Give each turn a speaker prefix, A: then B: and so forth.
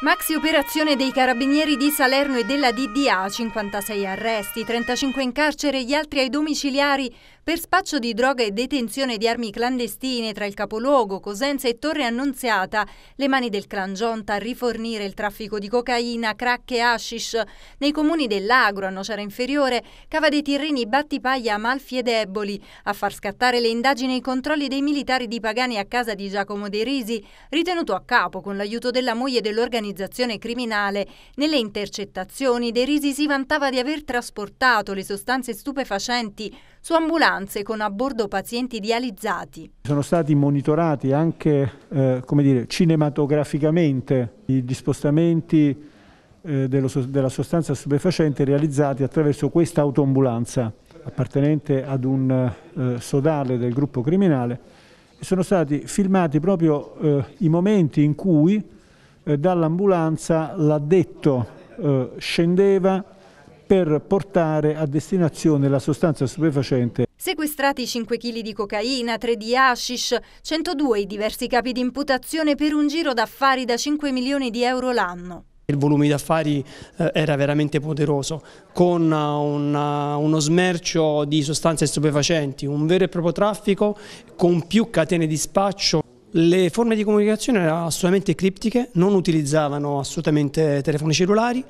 A: Maxi operazione dei carabinieri di Salerno e della DDA, 56 arresti, 35 in carcere e gli altri ai domiciliari. Per spaccio di droga e detenzione di armi clandestine tra il capoluogo, Cosenza e Torre Annunziata, le mani del clan Gionta a rifornire il traffico di cocaina, crack e hashish. Nei comuni dell'Agro, a Nocera Inferiore, Cava dei Tirreni, Battipaglia, Amalfi e Deboli. A far scattare le indagini e i controlli dei militari di Pagani a casa di Giacomo De Risi, ritenuto a capo con l'aiuto della moglie dell'organizzazione criminale. Nelle intercettazioni, De Risi si vantava di aver trasportato le sostanze stupefacenti su ambulanza ambulanze con a bordo pazienti dializzati.
B: Sono stati monitorati anche eh, dire, cinematograficamente gli spostamenti eh, dello, della sostanza stupefacente realizzati attraverso questa autoambulanza appartenente ad un eh, sodale del gruppo criminale. Sono stati filmati proprio eh, i momenti in cui eh, dall'ambulanza l'addetto eh, scendeva per portare a destinazione la sostanza stupefacente
A: Sequestrati 5 kg di cocaina, 3 di hashish, 102 i diversi capi di imputazione per un giro d'affari da 5 milioni di euro l'anno.
C: Il volume d'affari eh, era veramente poderoso, con eh, una, eh, uno smercio di sostanze stupefacenti, un vero e proprio traffico con più catene di spaccio. Le forme di comunicazione erano assolutamente criptiche, non utilizzavano assolutamente telefoni cellulari.